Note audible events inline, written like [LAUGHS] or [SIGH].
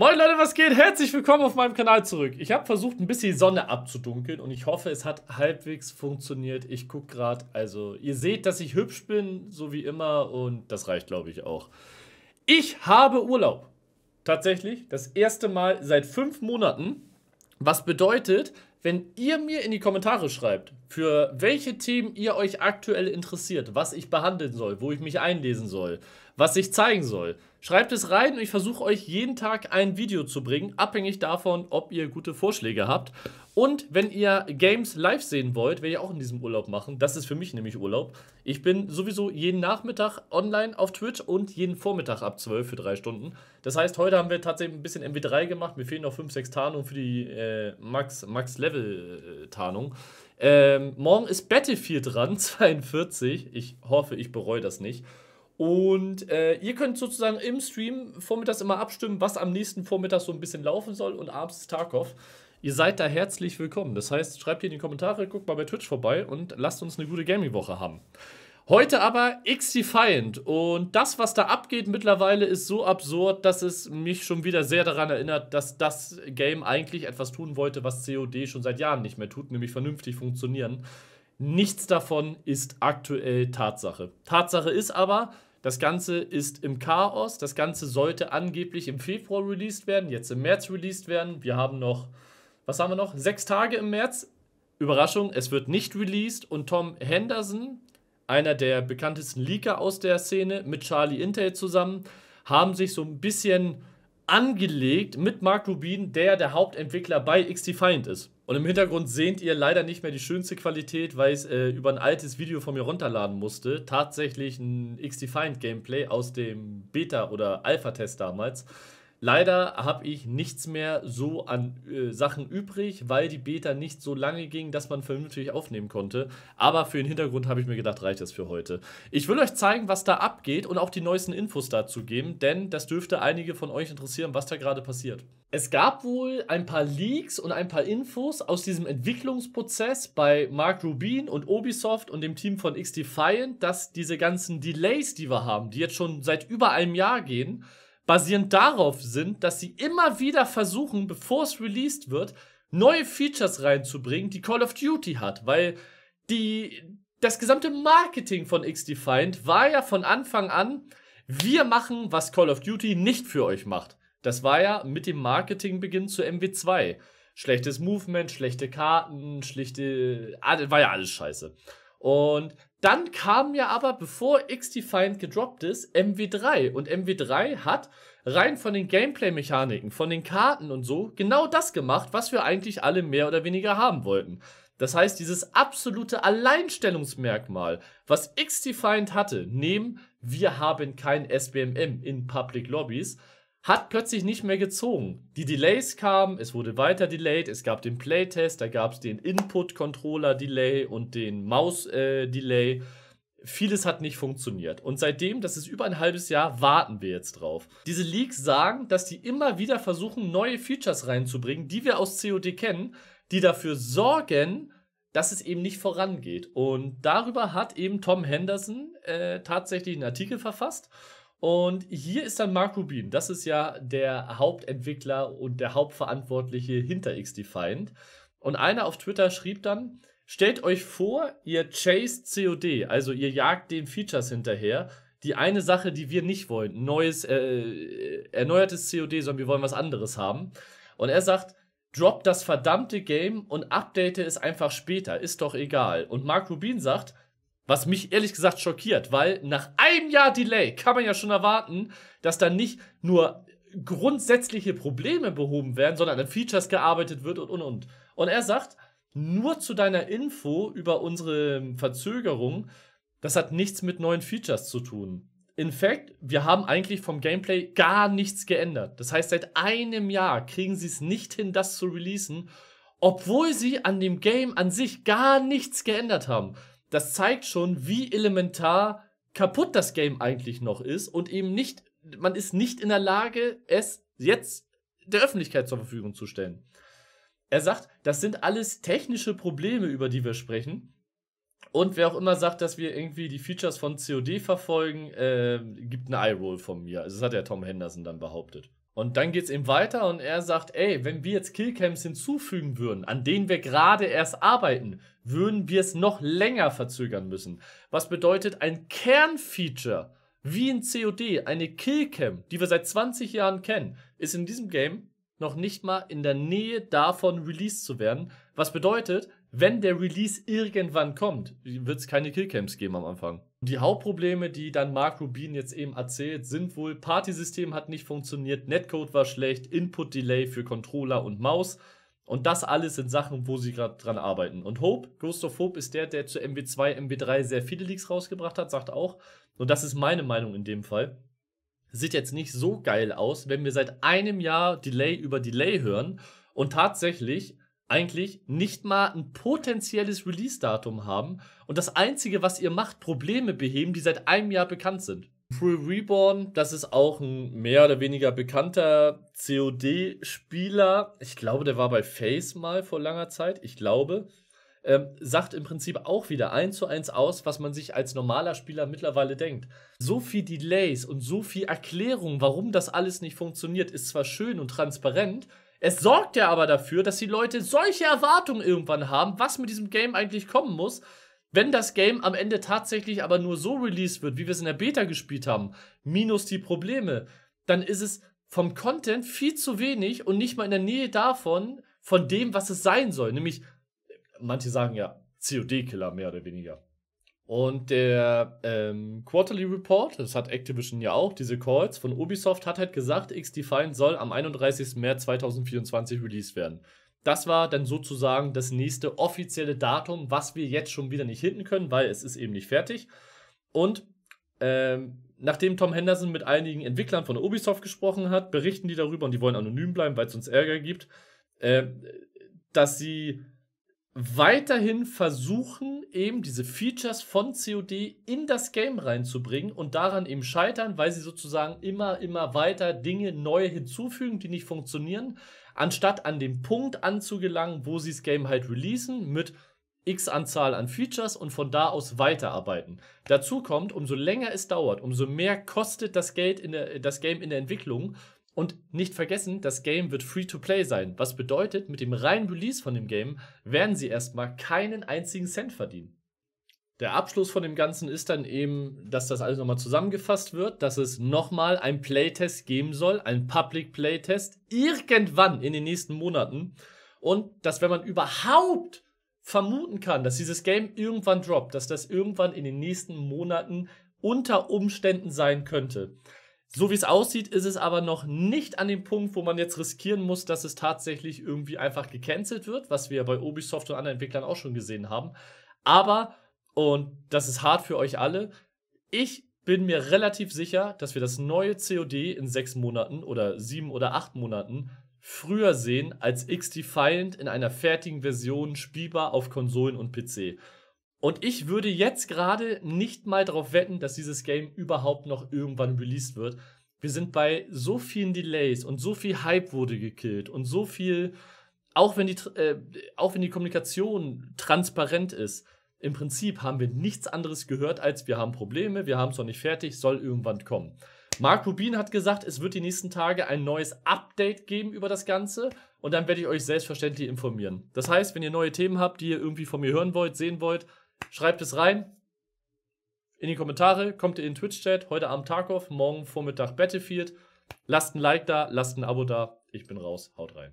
Moin Leute, was geht? Herzlich willkommen auf meinem Kanal zurück. Ich habe versucht, ein bisschen die Sonne abzudunkeln und ich hoffe, es hat halbwegs funktioniert. Ich gucke gerade, also ihr seht, dass ich hübsch bin, so wie immer und das reicht, glaube ich, auch. Ich habe Urlaub. Tatsächlich, das erste Mal seit fünf Monaten. Was bedeutet, wenn ihr mir in die Kommentare schreibt, für welche Themen ihr euch aktuell interessiert, was ich behandeln soll, wo ich mich einlesen soll, was ich zeigen soll, Schreibt es rein und ich versuche euch jeden Tag ein Video zu bringen, abhängig davon, ob ihr gute Vorschläge habt. Und wenn ihr Games live sehen wollt, werde ich auch in diesem Urlaub machen. Das ist für mich nämlich Urlaub. Ich bin sowieso jeden Nachmittag online auf Twitch und jeden Vormittag ab 12 für drei Stunden. Das heißt, heute haben wir tatsächlich ein bisschen MW3 gemacht. Mir fehlen noch 5, 6 Tarnungen für die äh, Max-Level-Tarnung. Max äh, ähm, morgen ist Battlefield dran, 42. [LAUGHS] Ich hoffe, ich bereue das nicht. Und äh, ihr könnt sozusagen im Stream vormittags immer abstimmen, was am nächsten Vormittag so ein bisschen laufen soll und abends ist Tarkov. Ihr seid da herzlich willkommen. Das heißt, schreibt hier in die Kommentare, guckt mal bei Twitch vorbei und lasst uns eine gute Gaming-Woche haben. Heute aber X Defiant und das, was da abgeht mittlerweile, ist so absurd, dass es mich schon wieder sehr daran erinnert, dass das Game eigentlich etwas tun wollte, was COD schon seit Jahren nicht mehr tut, nämlich vernünftig funktionieren. Nichts davon ist aktuell Tatsache. Tatsache ist aber, das Ganze ist im Chaos. Das Ganze sollte angeblich im Februar released werden, jetzt im März released werden. Wir haben noch, was haben wir noch? Sechs Tage im März. Überraschung, es wird nicht released. Und Tom Henderson, einer der bekanntesten Leaker aus der Szene, mit Charlie Intel zusammen, haben sich so ein bisschen angelegt mit Mark Rubin, der der Hauptentwickler bei XDefiant ist. Und im Hintergrund seht ihr leider nicht mehr die schönste Qualität, weil ich es äh, über ein altes Video von mir runterladen musste. Tatsächlich ein XDefiant Gameplay aus dem Beta- oder Alpha-Test damals. Leider habe ich nichts mehr so an äh, Sachen übrig, weil die Beta nicht so lange ging, dass man vernünftig aufnehmen konnte. Aber für den Hintergrund habe ich mir gedacht, reicht das für heute. Ich will euch zeigen, was da abgeht und auch die neuesten Infos dazu geben, denn das dürfte einige von euch interessieren, was da gerade passiert. Es gab wohl ein paar Leaks und ein paar Infos aus diesem Entwicklungsprozess bei Mark Rubin und Ubisoft und dem Team von XDefiant, dass diese ganzen Delays, die wir haben, die jetzt schon seit über einem Jahr gehen, basierend darauf sind, dass sie immer wieder versuchen, bevor es released wird, neue Features reinzubringen, die Call of Duty hat, weil die, das gesamte Marketing von X-Defined war ja von Anfang an, wir machen, was Call of Duty nicht für euch macht. Das war ja mit dem Marketingbeginn zu MW2. Schlechtes Movement, schlechte Karten, schlichte. war ja alles scheiße. Und dann kam ja aber, bevor XDefiant gedroppt ist, MW3. Und MW3 hat rein von den Gameplay-Mechaniken, von den Karten und so, genau das gemacht, was wir eigentlich alle mehr oder weniger haben wollten. Das heißt, dieses absolute Alleinstellungsmerkmal, was XDefiant hatte, neben wir haben kein SBMM in Public Lobbies, hat plötzlich nicht mehr gezogen. Die Delays kamen, es wurde weiter delayed, es gab den Playtest, da gab es den Input-Controller-Delay und den Maus-Delay. Äh, Vieles hat nicht funktioniert. Und seitdem, das ist über ein halbes Jahr, warten wir jetzt drauf. Diese Leaks sagen, dass die immer wieder versuchen, neue Features reinzubringen, die wir aus COD kennen, die dafür sorgen, dass es eben nicht vorangeht. Und darüber hat eben Tom Henderson äh, tatsächlich einen Artikel verfasst. Und hier ist dann Mark Rubin. Das ist ja der Hauptentwickler und der Hauptverantwortliche hinter XDefiant. Und einer auf Twitter schrieb dann, stellt euch vor, ihr chased COD, also ihr jagt den Features hinterher. Die eine Sache, die wir nicht wollen, neues, äh, erneuertes COD, sondern wir wollen was anderes haben. Und er sagt, drop das verdammte Game und update es einfach später, ist doch egal. Und Mark Rubin sagt, was mich ehrlich gesagt schockiert, weil nach einem Jahr Delay kann man ja schon erwarten, dass dann nicht nur grundsätzliche Probleme behoben werden, sondern an Features gearbeitet wird und und und. Und er sagt, nur zu deiner Info über unsere Verzögerung, das hat nichts mit neuen Features zu tun. In fact, wir haben eigentlich vom Gameplay gar nichts geändert. Das heißt, seit einem Jahr kriegen sie es nicht hin, das zu releasen, obwohl sie an dem Game an sich gar nichts geändert haben das zeigt schon, wie elementar kaputt das Game eigentlich noch ist und eben nicht, man ist nicht in der Lage, es jetzt der Öffentlichkeit zur Verfügung zu stellen. Er sagt, das sind alles technische Probleme, über die wir sprechen. Und wer auch immer sagt, dass wir irgendwie die Features von COD verfolgen, äh, gibt einen Eye-Roll von mir. Also das hat ja Tom Henderson dann behauptet. Und dann geht es ihm weiter und er sagt, ey, wenn wir jetzt Killcams hinzufügen würden, an denen wir gerade erst arbeiten, würden wir es noch länger verzögern müssen. Was bedeutet ein Kernfeature wie in COD, eine Killcam, die wir seit 20 Jahren kennen, ist in diesem Game noch nicht mal in der Nähe davon released zu werden. Was bedeutet, wenn der Release irgendwann kommt, wird es keine Killcams geben am Anfang. Die Hauptprobleme, die dann Mark Rubin jetzt eben erzählt, sind wohl Partysystem hat nicht funktioniert, Netcode war schlecht, Input-Delay für Controller und Maus. Und das alles sind Sachen, wo sie gerade dran arbeiten. Und Hope, Ghost of Hope ist der, der zu MW2, MW3 sehr viele Leaks rausgebracht hat, sagt auch, und das ist meine Meinung in dem Fall, sieht jetzt nicht so geil aus, wenn wir seit einem Jahr Delay über Delay hören und tatsächlich eigentlich nicht mal ein potenzielles Release-Datum haben und das Einzige, was ihr macht, Probleme beheben, die seit einem Jahr bekannt sind. Free Reborn, das ist auch ein mehr oder weniger bekannter COD-Spieler. Ich glaube, der war bei Face mal vor langer Zeit. Ich glaube. Ähm, sagt im Prinzip auch wieder eins zu eins aus, was man sich als normaler Spieler mittlerweile denkt. So viel Delays und so viel Erklärung, warum das alles nicht funktioniert, ist zwar schön und transparent, es sorgt ja aber dafür, dass die Leute solche Erwartungen irgendwann haben, was mit diesem Game eigentlich kommen muss, wenn das Game am Ende tatsächlich aber nur so released wird, wie wir es in der Beta gespielt haben, minus die Probleme, dann ist es vom Content viel zu wenig und nicht mal in der Nähe davon, von dem, was es sein soll. Nämlich, manche sagen ja, COD-Killer mehr oder weniger. Und der ähm, Quarterly Report, das hat Activision ja auch, diese Calls von Ubisoft, hat halt gesagt, X-Defiant soll am 31. März 2024 released werden. Das war dann sozusagen das nächste offizielle Datum, was wir jetzt schon wieder nicht hinten können, weil es ist eben nicht fertig. Und ähm, nachdem Tom Henderson mit einigen Entwicklern von Ubisoft gesprochen hat, berichten die darüber und die wollen anonym bleiben, weil es uns Ärger gibt, äh, dass sie weiterhin versuchen, eben diese Features von COD in das Game reinzubringen und daran eben scheitern, weil sie sozusagen immer, immer weiter Dinge neu hinzufügen, die nicht funktionieren, anstatt an den Punkt anzugelangen, wo sie das Game halt releasen mit x Anzahl an Features und von da aus weiterarbeiten. Dazu kommt, umso länger es dauert, umso mehr kostet das, Geld in der, das Game in der Entwicklung, und nicht vergessen, das Game wird free to play sein, was bedeutet, mit dem reinen Release von dem Game werden sie erstmal keinen einzigen Cent verdienen. Der Abschluss von dem Ganzen ist dann eben, dass das alles nochmal zusammengefasst wird, dass es nochmal einen Playtest geben soll, einen Public Playtest, irgendwann in den nächsten Monaten. Und dass, wenn man überhaupt vermuten kann, dass dieses Game irgendwann droppt, dass das irgendwann in den nächsten Monaten unter Umständen sein könnte. So wie es aussieht, ist es aber noch nicht an dem Punkt, wo man jetzt riskieren muss, dass es tatsächlich irgendwie einfach gecancelt wird, was wir bei Ubisoft und anderen Entwicklern auch schon gesehen haben. Aber, und das ist hart für euch alle, ich bin mir relativ sicher, dass wir das neue COD in sechs Monaten oder sieben oder acht Monaten früher sehen als X-Defiant in einer fertigen Version spielbar auf Konsolen und PC. Und ich würde jetzt gerade nicht mal darauf wetten, dass dieses Game überhaupt noch irgendwann released wird. Wir sind bei so vielen Delays und so viel Hype wurde gekillt und so viel, auch wenn die, äh, auch wenn die Kommunikation transparent ist, im Prinzip haben wir nichts anderes gehört, als wir haben Probleme, wir haben es noch nicht fertig, soll irgendwann kommen. Mark Rubin hat gesagt, es wird die nächsten Tage ein neues Update geben über das Ganze und dann werde ich euch selbstverständlich informieren. Das heißt, wenn ihr neue Themen habt, die ihr irgendwie von mir hören wollt, sehen wollt, Schreibt es rein in die Kommentare. Kommt ihr in den Twitch-Chat. Heute Abend Tarkov, morgen Vormittag Battlefield. Lasst ein Like da, lasst ein Abo da. Ich bin raus. Haut rein.